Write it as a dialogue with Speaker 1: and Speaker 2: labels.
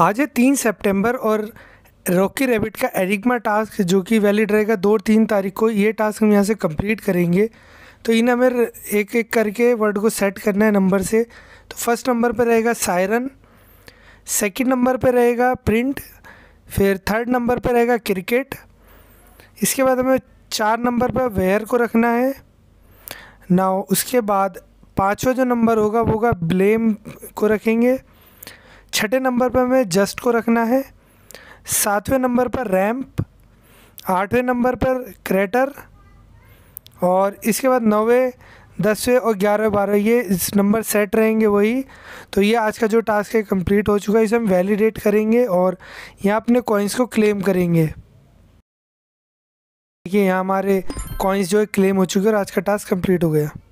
Speaker 1: आज है तीन सितंबर और रॉकी रेबिट का एरिग्मा टास्क जो कि वैलिड रहेगा दो और तीन तारीख को ये टास्क हम यहाँ से कंप्लीट करेंगे तो इन हमें एक एक करके वर्ड को सेट करना है नंबर से तो फर्स्ट नंबर पर रहेगा सायरन सेकंड नंबर पर रहेगा प्रिंट फिर थर्ड नंबर पर रहेगा क्रिकेट इसके बाद हमें चार नंबर पर वेयर को रखना है नाउ उसके बाद पाँचवा जो नंबर होगा वो होगा ब्लेम को रखेंगे छठे नंबर पर हमें जस्ट को रखना है सातवें नंबर पर रैम्प आठवें नंबर पर क्रेटर और इसके बाद नौवें दसवें और ग्यारहवें बारह ये इस नंबर सेट रहेंगे वही तो ये आज का जो टास्क है कंप्लीट हो चुका है इसे हम वैलिडेट करेंगे और यहाँ अपने कॉइन्स को क्लेम करेंगे देखिए यहाँ हमारे कॉइन्स जो है क्लेम हो चुके हैं और आज का टास्क कंप्लीट हो गया